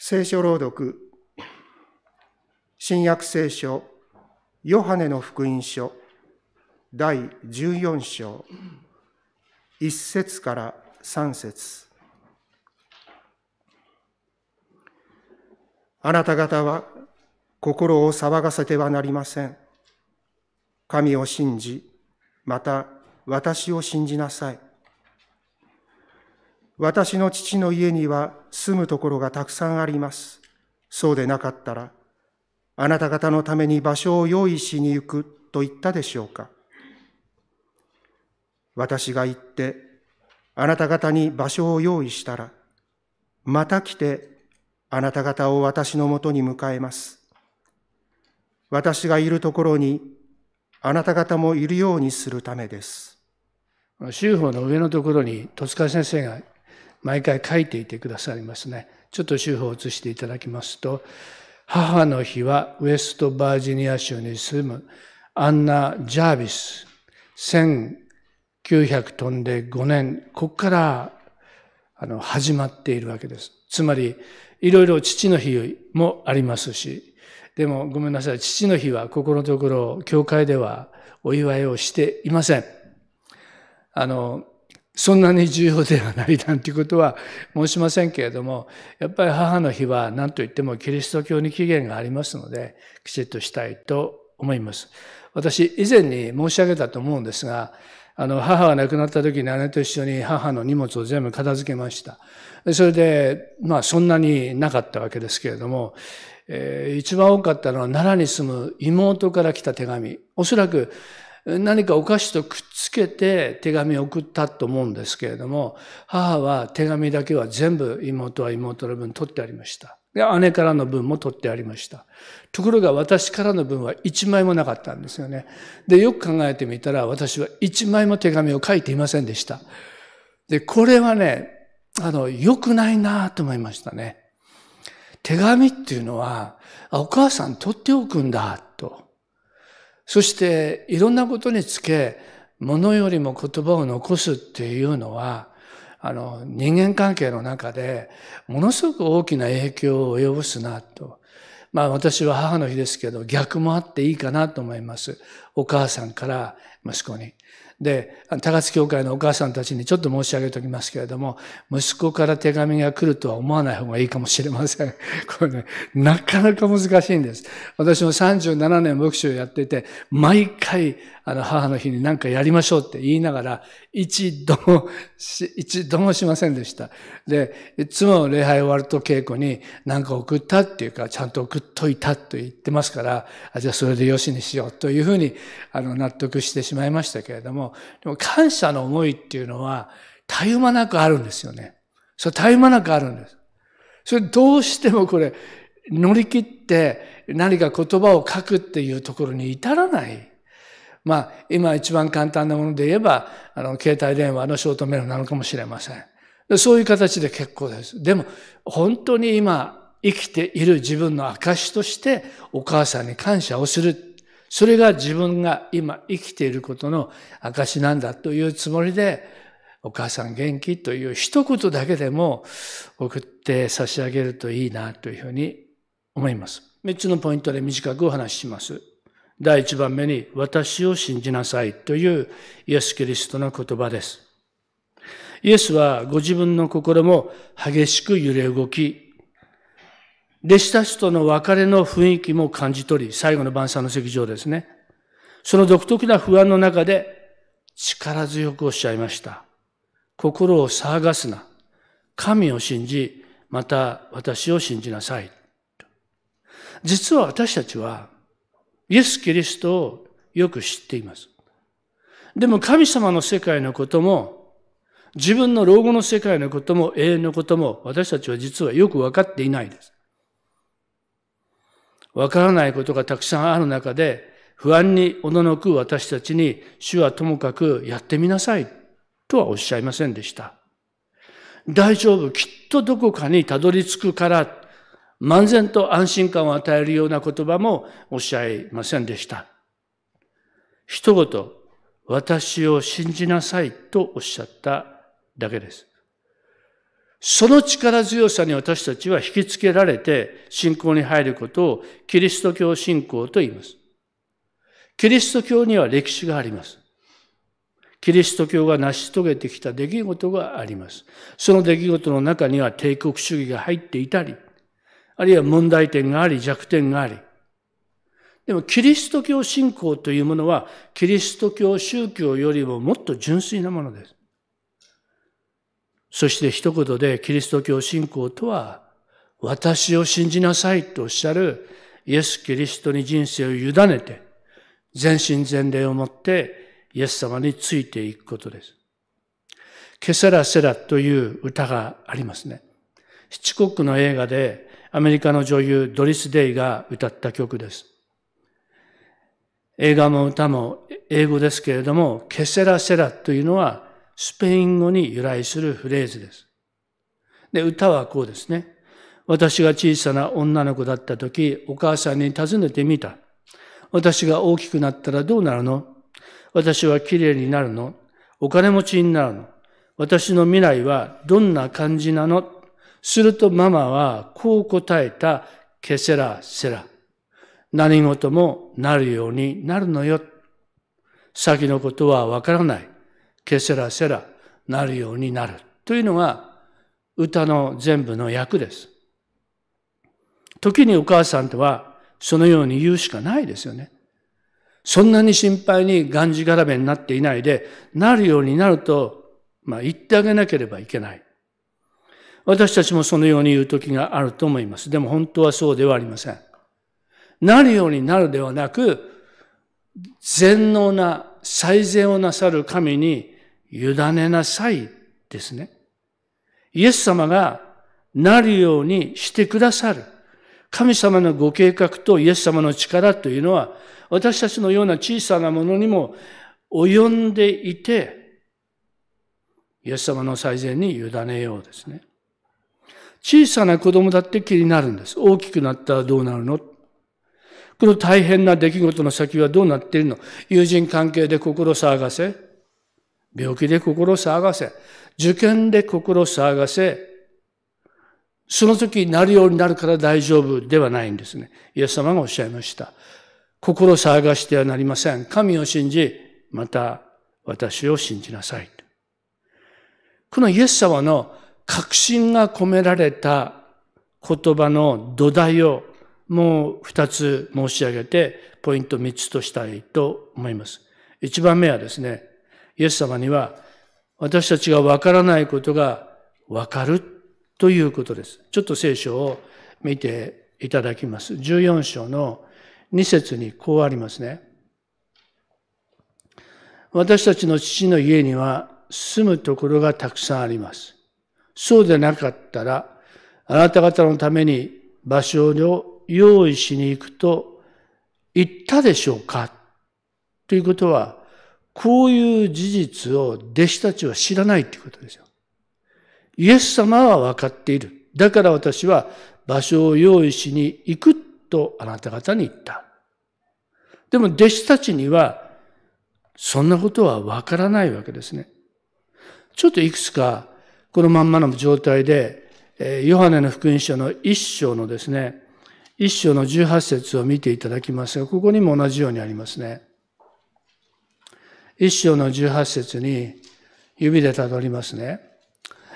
聖書朗読、新約聖書、ヨハネの福音書、第14章、1節から3節あなた方は心を騒がせてはなりません。神を信じ、また私を信じなさい。私の父の家には住むところがたくさんあります。そうでなかったら、あなた方のために場所を用意しに行くと言ったでしょうか。私が行って、あなた方に場所を用意したら、また来て、あなた方を私のもとに迎えます。私がいるところに、あなた方もいるようにするためです。この法の上のところに戸塚先生が毎回書いていてくださりますね。ちょっと手法を移していただきますと、母の日はウェストバージニア州に住むアンナ・ジャービス、1900飛んで5年、ここからあの始まっているわけです。つまり、いろいろ父の日もありますし、でもごめんなさい、父の日はここのところ、教会ではお祝いをしていません。あの、そんなに重要ではないなんていうことは申しませんけれども、やっぱり母の日は何と言ってもキリスト教に起源がありますので、きちっとしたいと思います。私、以前に申し上げたと思うんですが、あの、母が亡くなった時に姉と一緒に母の荷物を全部片付けました。それで、まあそんなになかったわけですけれども、えー、一番多かったのは奈良に住む妹から来た手紙。おそらく何かお菓子とくっつけて手紙を送ったと思うんですけれども、母は手紙だけは全部妹は妹の分取ってありました。で、姉からの分も取ってありました。ところが私からの分は1枚もなかったんですよね。で、よく考えてみたら私は1枚も手紙を書いていませんでした。で、これはね、あの、良くないなと思いましたね。手紙っていうのは、あ、お母さん取っておくんだ。そしていろんなことにつけ、物よりも言葉を残すっていうのは、あの、人間関係の中で、ものすごく大きな影響を及ぼすなと。まあ私は母の日ですけど、逆もあっていいかなと思います。お母さんから息子に。で、高津教会のお母さんたちにちょっと申し上げておきますけれども、息子から手紙が来るとは思わない方がいいかもしれません。これね、なかなか難しいんです。私も37年牧師をやってて、毎回、あの、母の日に何かやりましょうって言いながら、一度も、一度もしませんでした。で、いつも礼拝終わると稽古に何か送ったっていうか、ちゃんと送っといたと言ってますから、あじゃあそれでよしにしようというふうに、あの、納得してしまいましたけれども、でも感謝の思いっていうのは、たゆまなくあるんですよね。それたゆまなくあるんです。それどうしてもこれ、乗り切って何か言葉を書くっていうところに至らない。まあ、今一番簡単なもので言えば、あの、携帯電話のショートメールなのかもしれません。そういう形で結構です。でも、本当に今、生きている自分の証として、お母さんに感謝をする。それが自分が今生きていることの証なんだというつもりで、お母さん元気という一言だけでも送って差し上げるといいなというふうに思います。三つのポイントで短くお話しします。第一番目に、私を信じなさいというイエス・キリストの言葉です。イエスはご自分の心も激しく揺れ動き、弟子たちとの別れの雰囲気も感じ取り、最後の晩餐の席上ですね。その独特な不安の中で、力強くおっしゃいました。心を騒がすな。神を信じ、また私を信じなさい。実は私たちは、イエス・キリストをよく知っています。でも神様の世界のことも、自分の老後の世界のことも永遠のことも、私たちは実はよくわかっていないです。わからないことがたくさんある中で、不安におののく私たちに、主はともかくやってみなさい、とはおっしゃいませんでした。大丈夫、きっとどこかにたどり着くから、漫然と安心感を与えるような言葉もおっしゃいませんでした。一言、私を信じなさいとおっしゃっただけです。その力強さに私たちは引きつけられて信仰に入ることをキリスト教信仰と言います。キリスト教には歴史があります。キリスト教が成し遂げてきた出来事があります。その出来事の中には帝国主義が入っていたり、あるいは問題点があり弱点があり。でもキリスト教信仰というものはキリスト教宗教よりももっと純粋なものです。そして一言でキリスト教信仰とは、私を信じなさいとおっしゃるイエス・キリストに人生を委ねて、全身全霊をもってイエス様についていくことです。ケセラセラという歌がありますね。七国の映画でアメリカの女優ドリス・デイが歌った曲です。映画も歌も英語ですけれども、ケセラセラというのはスペイン語に由来するフレーズです。で、歌はこうですね。私が小さな女の子だった時、お母さんに尋ねてみた。私が大きくなったらどうなるの私は綺麗になるのお金持ちになるの私の未来はどんな感じなのするとママはこう答えた、ケセラセラ。何事もなるようになるのよ。先のことはわからない。ケセラセラなるようになるというのが歌の全部の役です。時にお母さんとはそのように言うしかないですよね。そんなに心配にがんじがらめになっていないで、なるようになると、まあ言ってあげなければいけない。私たちもそのように言う時があると思います。でも本当はそうではありません。なるようになるではなく、全能な、最善をなさる神に委ねなさいですね。イエス様がなるようにしてくださる。神様のご計画とイエス様の力というのは、私たちのような小さなものにも及んでいて、イエス様の最善に委ねようですね。小さな子供だって気になるんです。大きくなったらどうなるのこの大変な出来事の先はどうなっているの友人関係で心騒がせ病気で心騒がせ、受験で心騒がせ、その時になるようになるから大丈夫ではないんですね。イエス様がおっしゃいました。心騒がしてはなりません。神を信じ、また私を信じなさい。このイエス様の確信が込められた言葉の土台をもう二つ申し上げて、ポイント三つとしたいと思います。一番目はですね、イエス様には、私たちがわからないことがわかるということです。ちょっと聖書を見ていただきます。14章の2節にこうありますね。私たちの父の家には住むところがたくさんあります。そうでなかったら、あなた方のために場所を用意しに行くと言ったでしょうかということは、こういう事実を弟子たちは知らないということですよ。イエス様は分かっている。だから私は場所を用意しに行くとあなた方に言った。でも弟子たちにはそんなことは分からないわけですね。ちょっといくつかこのまんまの状態で、ヨハネの福音書の一章のですね、一章の18節を見ていただきますが、ここにも同じようにありますね。一章の十八節に指でたどりますね。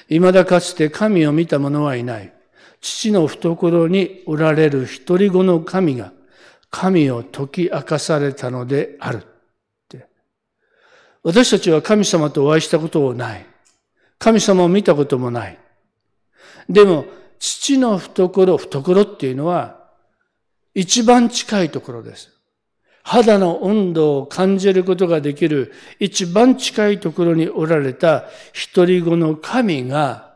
未だかつて神を見た者はいない。父の懐におられる一人子の神が、神を解き明かされたのである。って。私たちは神様とお会いしたことをない。神様を見たこともない。でも、父の懐、懐っていうのは、一番近いところです。肌の温度を感じることができる一番近いところにおられた一人子の神が、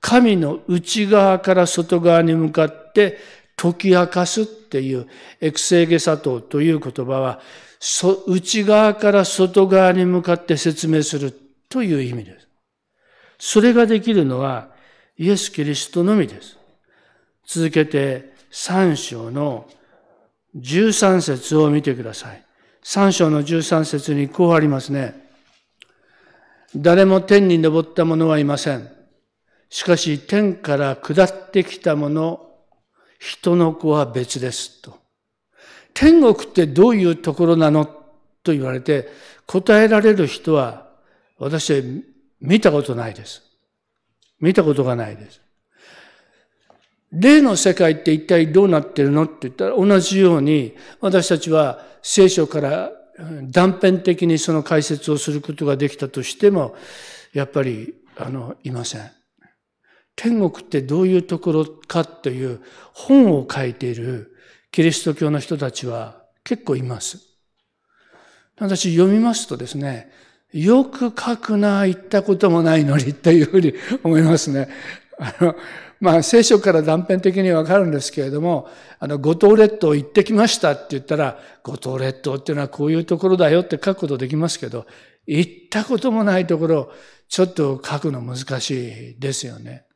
神の内側から外側に向かって解き明かすっていうエクセーゲサトという言葉は、内側から外側に向かって説明するという意味です。それができるのはイエス・キリストのみです。続けて3章の13節を見てください。3章の13節にこうありますね。誰も天に登った者はいません。しかし天から下ってきた者、人の子は別ですと。天国ってどういうところなのと言われて答えられる人は私は見たことないです。見たことがないです。例の世界って一体どうなってるのって言ったら同じように私たちは聖書から断片的にその解説をすることができたとしてもやっぱりあのいません。天国ってどういうところかという本を書いているキリスト教の人たちは結構います。私読みますとですね、よく書くな、言ったこともないのにっていうふうに思いますね。あの、まあ、聖書から断片的にわかるんですけれども、あの、五島列島行ってきましたって言ったら、五島列島っていうのはこういうところだよって書くことできますけど、行ったこともないところ、ちょっと書くの難しいですよね。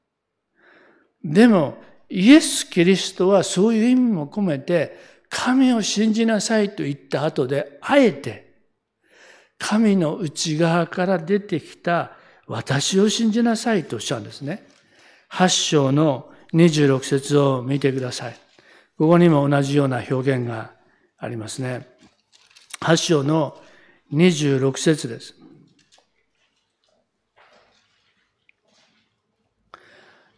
でも、イエス・キリストはそういう意味も込めて、神を信じなさいと言った後で、あえて、神の内側から出てきた私を信じなさいとおっしゃるんですね。8章の26節を見てください。ここにも同じような表現がありますね。8章の26節です。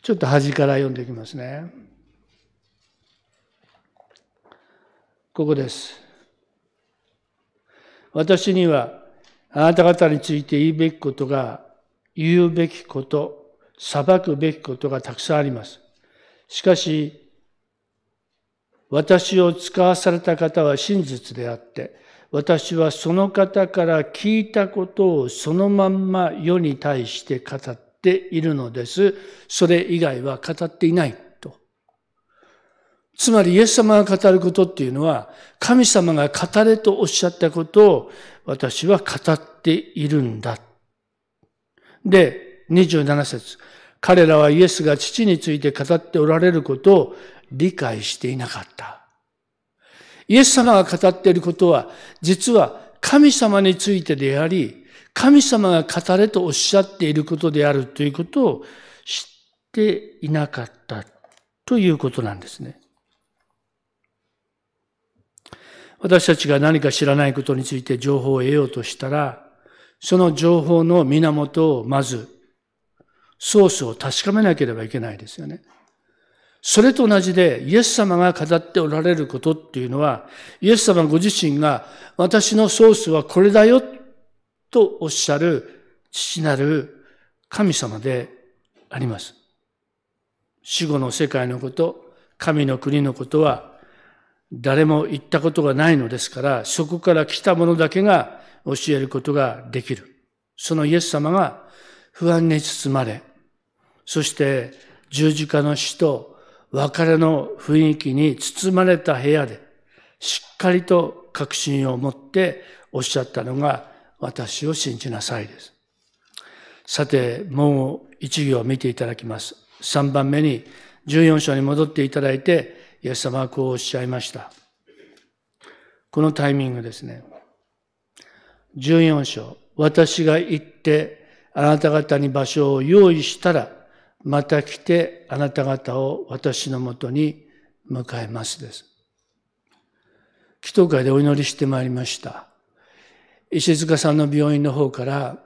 ちょっと端から読んでいきますね。ここです。私にはあなた方について言うべきことが、言うべきこと裁くべきことがたくさんあります。しかし、私を使わされた方は真実であって、私はその方から聞いたことをそのまんま世に対して語っているのです。それ以外は語っていないと。つまりイエス様が語ることっていうのは、神様が語れとおっしゃったことを私は語っているんだ。で、27節彼らはイエスが父について語っておられることを理解していなかった。イエス様が語っていることは、実は神様についてであり、神様が語れとおっしゃっていることであるということを知っていなかったということなんですね。私たちが何か知らないことについて情報を得ようとしたら、その情報の源をまずソースを確かめなければいけないですよね。それと同じで、イエス様が語っておられることっていうのは、イエス様ご自身が、私のソースはこれだよ、とおっしゃる父なる神様であります。死後の世界のこと、神の国のことは、誰も言ったことがないのですから、そこから来たものだけが教えることができる。そのイエス様が不安に包まれ、そして十字架の死と別れの雰囲気に包まれた部屋で、しっかりと確信を持っておっしゃったのが、私を信じなさいです。さて、もう一行見ていただきます。三番目に十四章に戻っていただいて、イエス様はこうおっしゃいました。このタイミングですね。14章。私が行って、あなた方に場所を用意したら、また来てあなた方を私のもとに迎えますです。祈祷会でお祈りしてまいりました。石塚さんの病院の方から、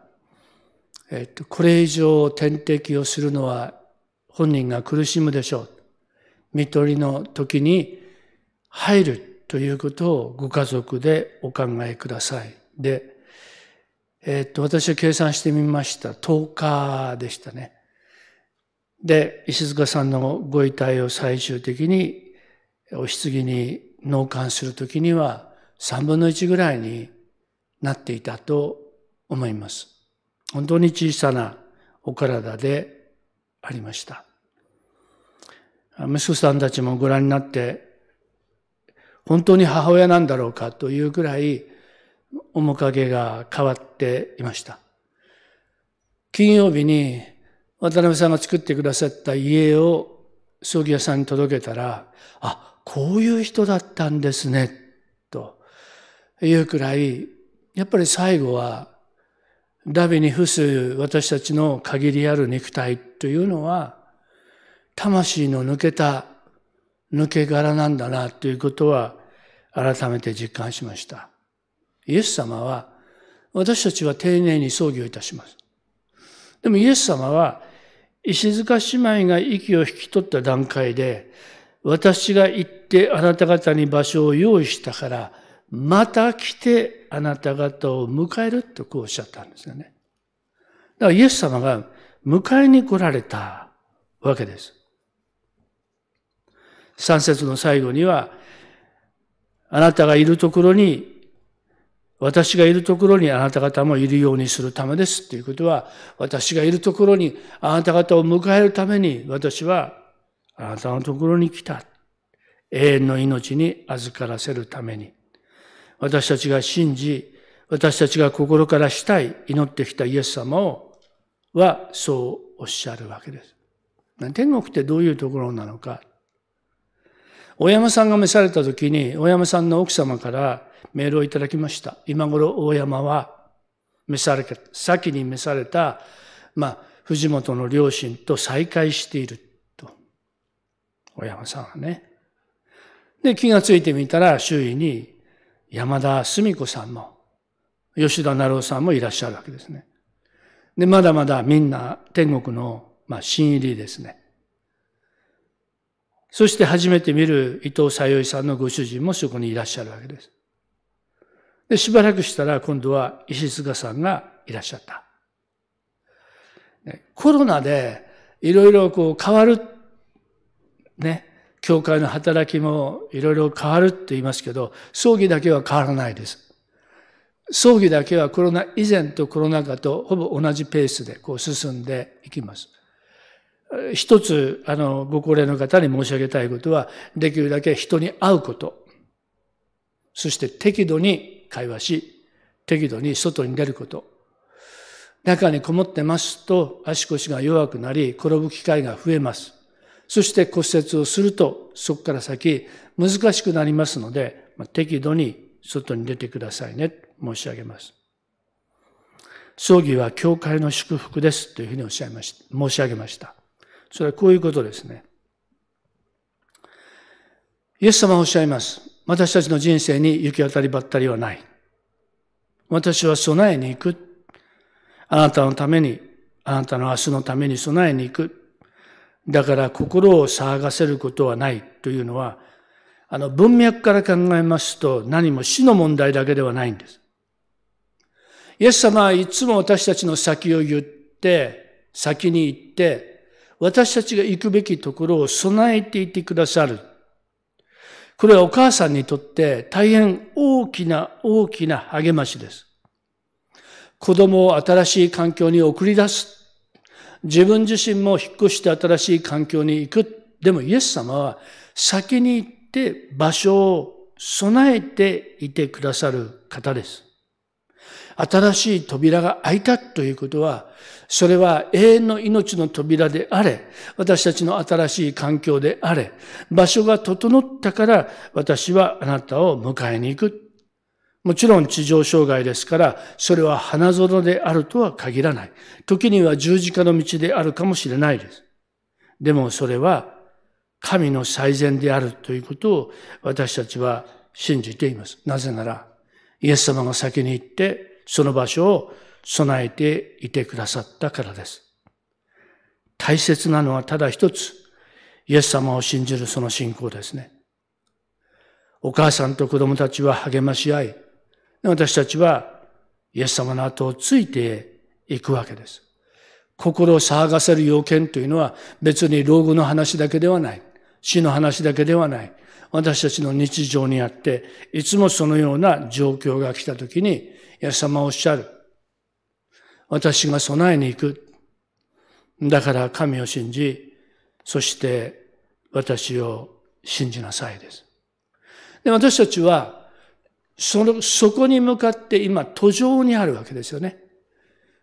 えっと、これ以上点滴をするのは本人が苦しむでしょう。看取りの時に入るということをご家族でお考えください。で、えっと、私は計算してみました。10日でしたね。で、石塚さんのご遺体を最終的に、お棺に納棺するときには、3分の1ぐらいになっていたと思います。本当に小さなお体でありました。息子さんたちもご覧になって、本当に母親なんだろうかというくらい、面影が変わっていました。金曜日に渡辺さんが作ってくださった家を葬儀屋さんに届けたら、あ、こういう人だったんですね、というくらい、やっぱり最後は、ダビに付す私たちの限りある肉体というのは、魂の抜けた抜け殻なんだなということは改めて実感しました。イエス様は私たちは丁寧に葬儀をいたします。でもイエス様は石塚姉妹が息を引き取った段階で、私が行ってあなた方に場所を用意したから、また来てあなた方を迎えるとこうおっしゃったんですよね。だからイエス様が迎えに来られたわけです。三節の最後には、あなたがいるところに私がいるところにあなた方もいるようにするためですっていうことは、私がいるところにあなた方を迎えるために私はあなたのところに来た。永遠の命に預からせるために。私たちが信じ、私たちが心からしたい、祈ってきたイエス様を、はそうおっしゃるわけです。天国ってどういうところなのか。大山さんが召された時に、大山さんの奥様から、メールをいただきました。今頃大山は召された、先に召された、まあ、藤本の両親と再会していると。大山さんはね。で、気がついてみたら周囲に山田澄子さんも、吉田成夫さんもいらっしゃるわけですね。で、まだまだみんな天国の、まあ、新入りですね。そして初めて見る伊藤さよいさんのご主人もそこにいらっしゃるわけです。で、しばらくしたら今度は石塚さんがいらっしゃった。コロナでいろいろこう変わる、ね、教会の働きもいろいろ変わるって言いますけど、葬儀だけは変わらないです。葬儀だけはコロナ以前とコロナ禍とほぼ同じペースでこう進んでいきます。一つ、あの、ご高齢の方に申し上げたいことは、できるだけ人に会うこと。そして適度に会話し、適度に外に出ること。中にこもってますと足腰が弱くなり、転ぶ機会が増えます。そして骨折をすると、そこから先難しくなりますので、まあ、適度に外に出てくださいね、申し上げます。葬儀は教会の祝福ですというふうにおっしゃいまし申し上げました。それはこういうことですね。イエス様はおっしゃいます。私たちの人生に行き当たりばったりはない。私は備えに行く。あなたのために、あなたの明日のために備えに行く。だから心を騒がせることはないというのは、あの文脈から考えますと何も死の問題だけではないんです。イエス様はいつも私たちの先を言って、先に行って、私たちが行くべきところを備えていてくださる。これはお母さんにとって大変大きな大きな励ましです。子供を新しい環境に送り出す。自分自身も引っ越して新しい環境に行く。でもイエス様は先に行って場所を備えていてくださる方です。新しい扉が開いたということは、それは永遠の命の扉であれ、私たちの新しい環境であれ、場所が整ったから私はあなたを迎えに行く。もちろん地上障害ですから、それは花園であるとは限らない。時には十字架の道であるかもしれないです。でもそれは神の最善であるということを私たちは信じています。なぜなら、イエス様が先に行ってその場所を備えていてくださったからです。大切なのはただ一つ、イエス様を信じるその信仰ですね。お母さんと子供たちは励まし合い、私たちはイエス様の後をついていくわけです。心を騒がせる要件というのは別に老後の話だけではない。死の話だけではない。私たちの日常にあって、いつもそのような状況が来たときに、イエス様おっしゃる。私が備えに行く。だから神を信じ、そして私を信じなさいです。で、私たちは、その、そこに向かって今、途上にあるわけですよね。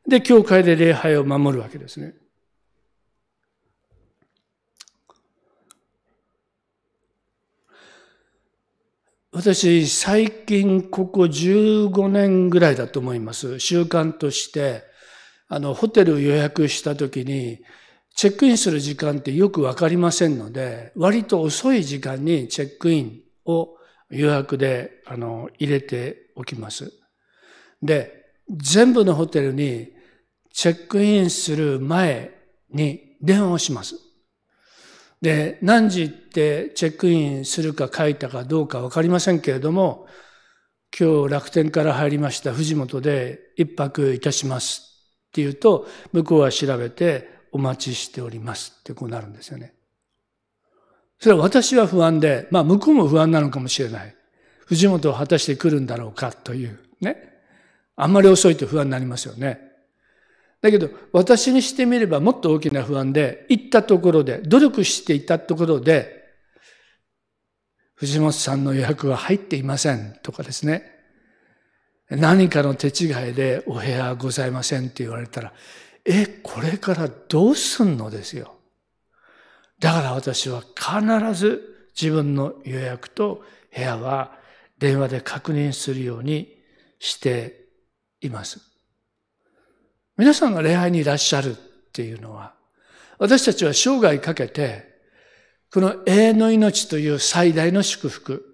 で、教会で礼拝を守るわけですね。私、最近、ここ15年ぐらいだと思います。習慣として、あの、ホテルを予約した時に、チェックインする時間ってよくわかりませんので、割と遅い時間にチェックインを予約で、あの、入れておきます。で、全部のホテルにチェックインする前に電話をします。で、何時ってチェックインするか書いたかどうかわかりませんけれども、今日楽天から入りました藤本で一泊いたしますって言うと、向こうは調べてお待ちしておりますってこうなるんですよね。それは私は不安で、まあ向こうも不安なのかもしれない。藤本は果たして来るんだろうかというね。あんまり遅いと不安になりますよね。だけど、私にしてみればもっと大きな不安で、行ったところで、努力していたところで、藤本さんの予約は入っていませんとかですね。何かの手違いでお部屋ございませんって言われたら、え、これからどうすんのですよ。だから私は必ず自分の予約と部屋は電話で確認するようにしています。皆さんが礼拝にいらっしゃるっていうのは、私たちは生涯かけて、この永遠の命という最大の祝福、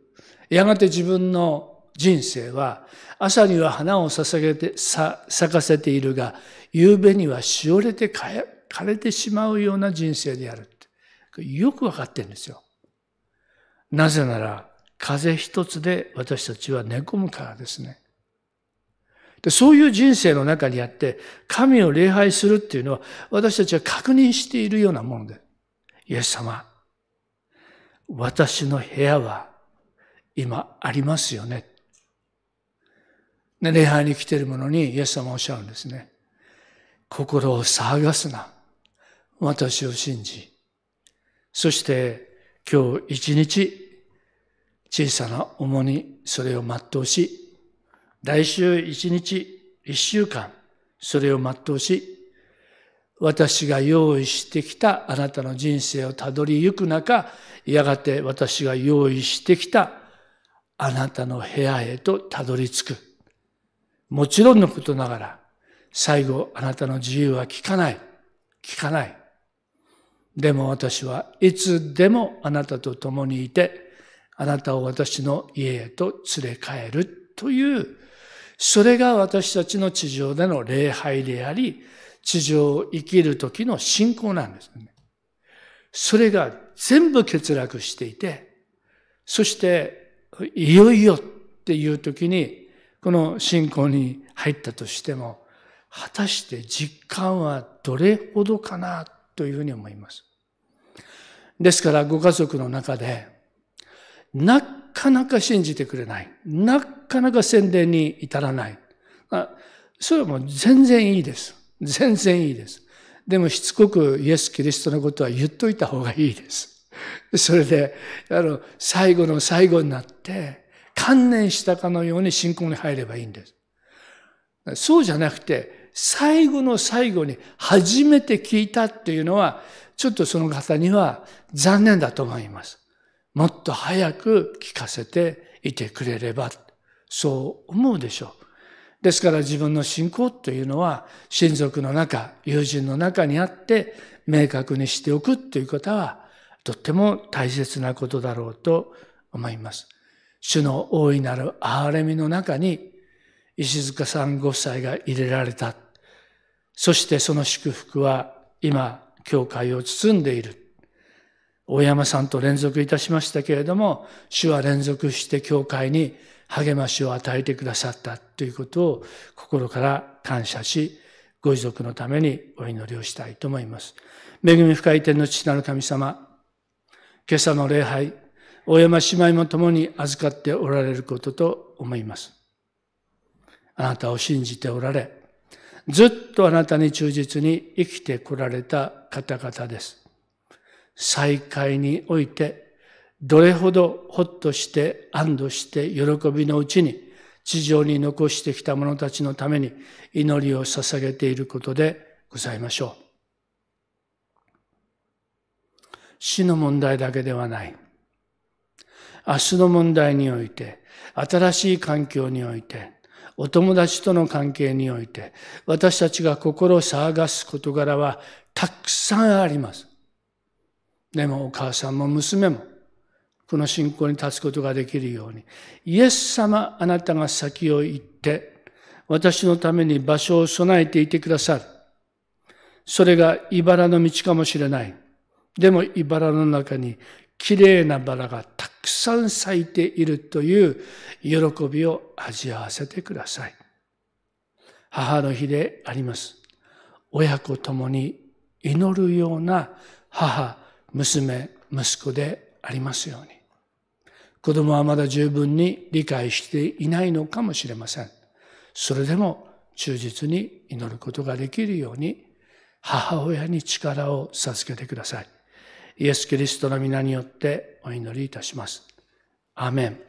やがて自分の人生は、朝には花を捧げて、咲かせているが、夕べにはしおれて枯れてしまうような人生である。よくわかってるんですよ。なぜなら、風一つで私たちは寝込むからですね。でそういう人生の中にあって、神を礼拝するっていうのは、私たちは確認しているようなもので、イエス様、私の部屋は今ありますよね。で礼拝に来ているものにイエス様はおっしゃるんですね。心を騒がすな。私を信じ。そして今日一日小さな重荷、それを全うし、来週一日、一週間、それを全うし、私が用意してきたあなたの人生をたどり行く中、やがて私が用意してきたあなたの部屋へとたどり着く。もちろんのことながら、最後あなたの自由は聞かない。聞かない。でも私はいつでもあなたと共にいて、あなたを私の家へと連れ帰るというそれが私たちの地上での礼拝であり、地上を生きる時の信仰なんですね。それが全部欠落していて、そして、いよいよっていう時に、この信仰に入ったとしても、果たして実感はどれほどかなというふうに思います。ですから、ご家族の中で、なかなか信じてくれない。なかなか宣伝に至らない。あそれはもう全然いいです。全然いいです。でもしつこくイエス・キリストのことは言っといた方がいいです。それで、あの、最後の最後になって、観念したかのように信仰に入ればいいんです。そうじゃなくて、最後の最後に初めて聞いたっていうのは、ちょっとその方には残念だと思います。もっと早く聞かせていてくれれば、そう思うでしょう。ですから自分の信仰というのは親族の中、友人の中にあって明確にしておくということはとっても大切なことだろうと思います。主の大いなる憐れみの中に石塚さんご夫妻が入れられた。そしてその祝福は今、教会を包んでいる。大山さんと連続いたしましたけれども、主は連続して教会に励ましを与えてくださったということを心から感謝し、ご遺族のためにお祈りをしたいと思います。恵み深い天の父なる神様、今朝の礼拝、大山姉妹も共に預かっておられることと思います。あなたを信じておられ、ずっとあなたに忠実に生きてこられた方々です。再会において、どれほどほっとして安堵して喜びのうちに地上に残してきた者たちのために祈りを捧げていることでございましょう。死の問題だけではない。明日の問題において、新しい環境において、お友達との関係において、私たちが心を騒がす事柄はたくさんあります。でもお母さんも娘も、この信仰に立つことができるように、イエス様、あなたが先を行って、私のために場所を備えていてくださる。それが茨の道かもしれない。でも茨の中に綺麗なバラがたくさん咲いているという喜びを味わわせてください。母の日であります。親子共に祈るような母、娘、息子でありますように。子供はまだ十分に理解していないのかもしれません。それでも忠実に祈ることができるように、母親に力を授けてください。イエス・キリストの皆によってお祈りいたします。アメン。